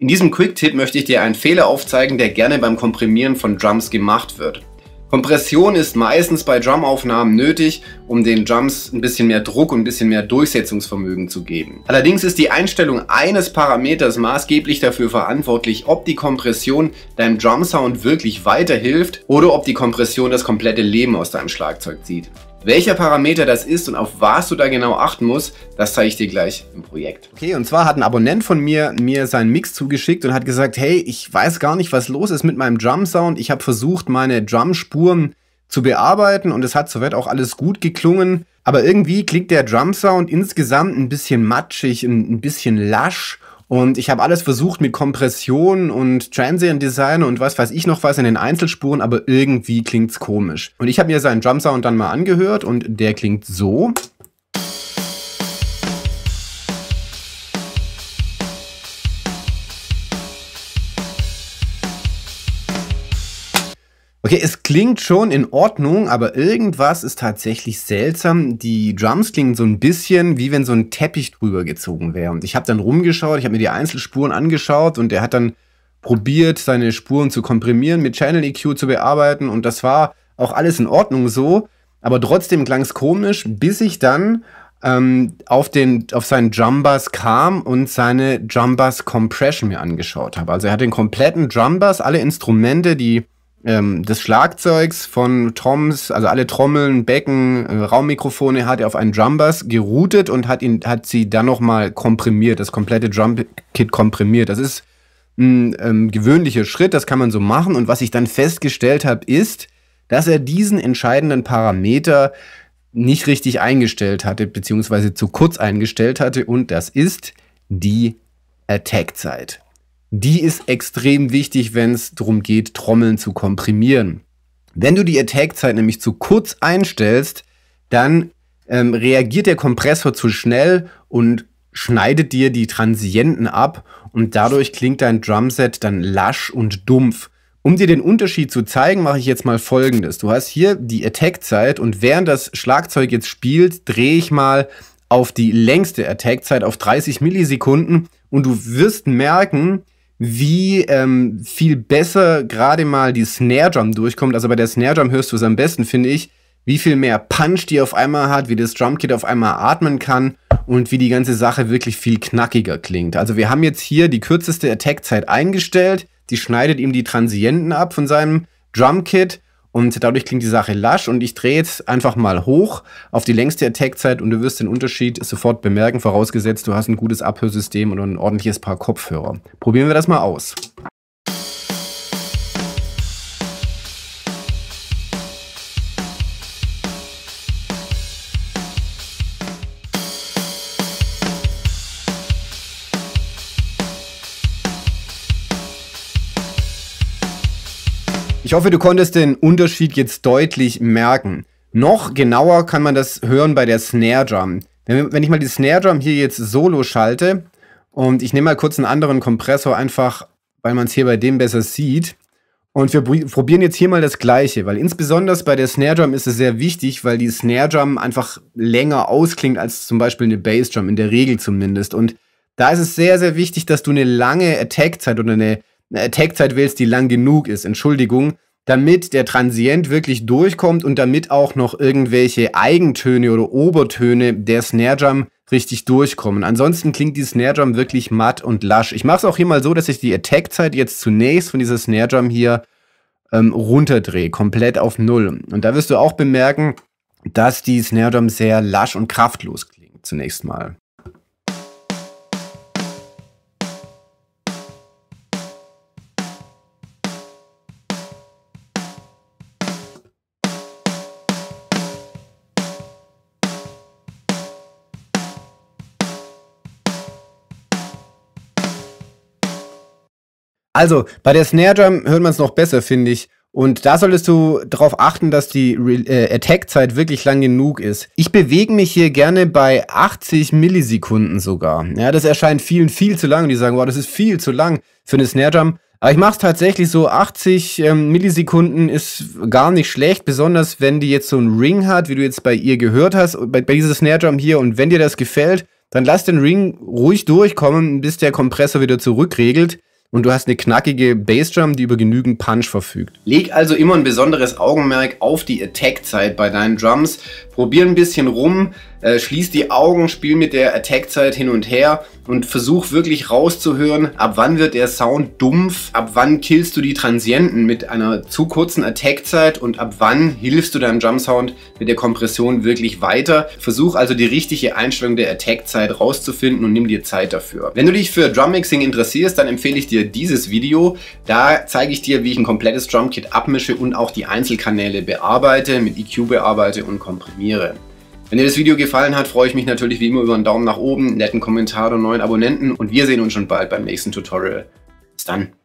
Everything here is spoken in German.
In diesem Quick-Tipp möchte ich dir einen Fehler aufzeigen, der gerne beim Komprimieren von Drums gemacht wird. Kompression ist meistens bei Drumaufnahmen nötig, um den Drums ein bisschen mehr Druck und ein bisschen mehr Durchsetzungsvermögen zu geben. Allerdings ist die Einstellung eines Parameters maßgeblich dafür verantwortlich, ob die Kompression deinem Drumsound wirklich weiterhilft oder ob die Kompression das komplette Leben aus deinem Schlagzeug zieht. Welcher Parameter das ist und auf was du da genau achten musst, das zeige ich dir gleich im Projekt. Okay, und zwar hat ein Abonnent von mir mir seinen Mix zugeschickt und hat gesagt, hey, ich weiß gar nicht, was los ist mit meinem Drum-Sound. Ich habe versucht, meine Drum-Spuren zu bearbeiten und es hat soweit auch alles gut geklungen. Aber irgendwie klingt der Drum-Sound insgesamt ein bisschen matschig, ein bisschen lasch und ich habe alles versucht mit Kompression und Transient Design und was weiß ich noch was in den Einzelspuren, aber irgendwie klingt's komisch. Und ich habe mir seinen Drum Sound dann mal angehört und der klingt so. Okay, es klingt schon in Ordnung, aber irgendwas ist tatsächlich seltsam. Die Drums klingen so ein bisschen, wie wenn so ein Teppich drüber gezogen wäre. Und ich habe dann rumgeschaut, ich habe mir die Einzelspuren angeschaut und er hat dann probiert, seine Spuren zu komprimieren, mit Channel EQ zu bearbeiten und das war auch alles in Ordnung so. Aber trotzdem klang es komisch, bis ich dann ähm, auf, den, auf seinen Drumbass kam und seine Drumbass Compression mir angeschaut habe. Also er hat den kompletten Drumbass, alle Instrumente, die ähm, des Schlagzeugs von Toms, also alle Trommeln, Becken, äh, Raummikrofone hat er auf einen Drumbass geroutet und hat ihn, hat sie dann nochmal komprimiert, das komplette Drumkit komprimiert. Das ist ein ähm, gewöhnlicher Schritt, das kann man so machen. Und was ich dann festgestellt habe, ist, dass er diesen entscheidenden Parameter nicht richtig eingestellt hatte, beziehungsweise zu kurz eingestellt hatte, und das ist die Attack-Zeit die ist extrem wichtig, wenn es darum geht, Trommeln zu komprimieren. Wenn du die Attack-Zeit nämlich zu kurz einstellst, dann ähm, reagiert der Kompressor zu schnell und schneidet dir die Transienten ab und dadurch klingt dein Drumset dann lasch und dumpf. Um dir den Unterschied zu zeigen, mache ich jetzt mal folgendes. Du hast hier die Attack-Zeit und während das Schlagzeug jetzt spielt, drehe ich mal auf die längste Attack-Zeit auf 30 Millisekunden und du wirst merken, wie ähm, viel besser gerade mal die Snare Drum durchkommt. Also bei der Snare Drum hörst du es am besten, finde ich. Wie viel mehr Punch die auf einmal hat, wie das Drumkit auf einmal atmen kann und wie die ganze Sache wirklich viel knackiger klingt. Also wir haben jetzt hier die kürzeste Attack-Zeit eingestellt. Die schneidet ihm die Transienten ab von seinem Drumkit und dadurch klingt die Sache lasch und ich drehe jetzt einfach mal hoch auf die längste Attack-Zeit und du wirst den Unterschied sofort bemerken, vorausgesetzt du hast ein gutes Abhörsystem und ein ordentliches Paar Kopfhörer. Probieren wir das mal aus. Ich hoffe, du konntest den Unterschied jetzt deutlich merken. Noch genauer kann man das hören bei der Snare Drum. Wenn ich mal die Snare Drum hier jetzt solo schalte und ich nehme mal kurz einen anderen Kompressor einfach, weil man es hier bei dem besser sieht. Und wir probieren jetzt hier mal das Gleiche, weil insbesondere bei der Snare Drum ist es sehr wichtig, weil die Snare Drum einfach länger ausklingt als zum Beispiel eine Bass Drum, in der Regel zumindest. Und da ist es sehr, sehr wichtig, dass du eine lange Attack-Zeit oder eine äh, eine Attack-Zeit wählst, die lang genug ist, Entschuldigung, damit der Transient wirklich durchkommt und damit auch noch irgendwelche Eigentöne oder Obertöne der Snare Drum richtig durchkommen. Ansonsten klingt die Snare Drum wirklich matt und lasch. Ich mache es auch hier mal so, dass ich die Attack-Zeit jetzt zunächst von dieser Snare Drum hier ähm, runterdrehe, komplett auf Null. Und da wirst du auch bemerken, dass die Snare Drum sehr lasch und kraftlos klingt zunächst mal. Also, bei der Snare Drum hört man es noch besser, finde ich. Und da solltest du darauf achten, dass die äh, Attack-Zeit wirklich lang genug ist. Ich bewege mich hier gerne bei 80 Millisekunden sogar. Ja, das erscheint vielen viel zu lang. Die sagen, wow, das ist viel zu lang für eine Snare Drum. Aber ich mache es tatsächlich so, 80 ähm, Millisekunden ist gar nicht schlecht, besonders wenn die jetzt so einen Ring hat, wie du jetzt bei ihr gehört hast, bei, bei dieser Snare Drum hier. Und wenn dir das gefällt, dann lass den Ring ruhig durchkommen, bis der Kompressor wieder zurückregelt und du hast eine knackige Bassdrum, die über genügend Punch verfügt. Leg also immer ein besonderes Augenmerk auf die Attack-Zeit bei deinen Drums. Probier ein bisschen rum, äh, schließ die Augen, spiel mit der Attack-Zeit hin und her und versuch wirklich rauszuhören, ab wann wird der Sound dumpf, ab wann killst du die Transienten mit einer zu kurzen Attack-Zeit und ab wann hilfst du deinem Jump-Sound mit der Kompression wirklich weiter. Versuch also die richtige Einstellung der Attack-Zeit rauszufinden und nimm dir Zeit dafür. Wenn du dich für Drum-Mixing interessierst, dann empfehle ich dir dieses Video. Da zeige ich dir, wie ich ein komplettes Drum-Kit abmische und auch die Einzelkanäle bearbeite, mit EQ bearbeite und komprimiere. Wenn dir das Video gefallen hat, freue ich mich natürlich wie immer über einen Daumen nach oben, netten Kommentar und neuen Abonnenten und wir sehen uns schon bald beim nächsten Tutorial. Bis dann.